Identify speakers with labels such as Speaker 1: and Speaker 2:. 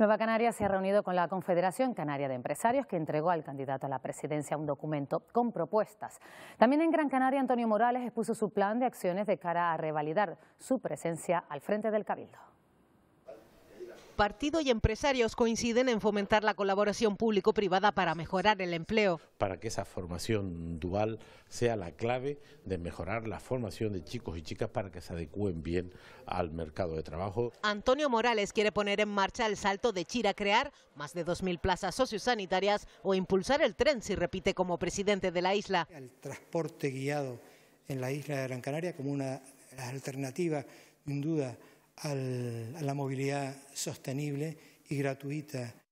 Speaker 1: Nueva Canaria se ha reunido con la Confederación Canaria de Empresarios, que entregó al candidato a la presidencia un documento con propuestas. También en Gran Canaria, Antonio Morales expuso su plan de acciones de cara a revalidar su presencia al frente del Cabildo
Speaker 2: partido y empresarios coinciden en fomentar la colaboración público-privada para mejorar el empleo.
Speaker 3: Para que esa formación dual sea la clave de mejorar la formación de chicos y chicas para que se adecúen bien al mercado de trabajo.
Speaker 2: Antonio Morales quiere poner en marcha el salto de Chira crear más de 2.000 plazas sociosanitarias o impulsar el tren si repite
Speaker 4: como presidente de la isla. El transporte guiado en la isla de Gran Canaria como una alternativa, sin duda, a la movilidad sostenible y gratuita.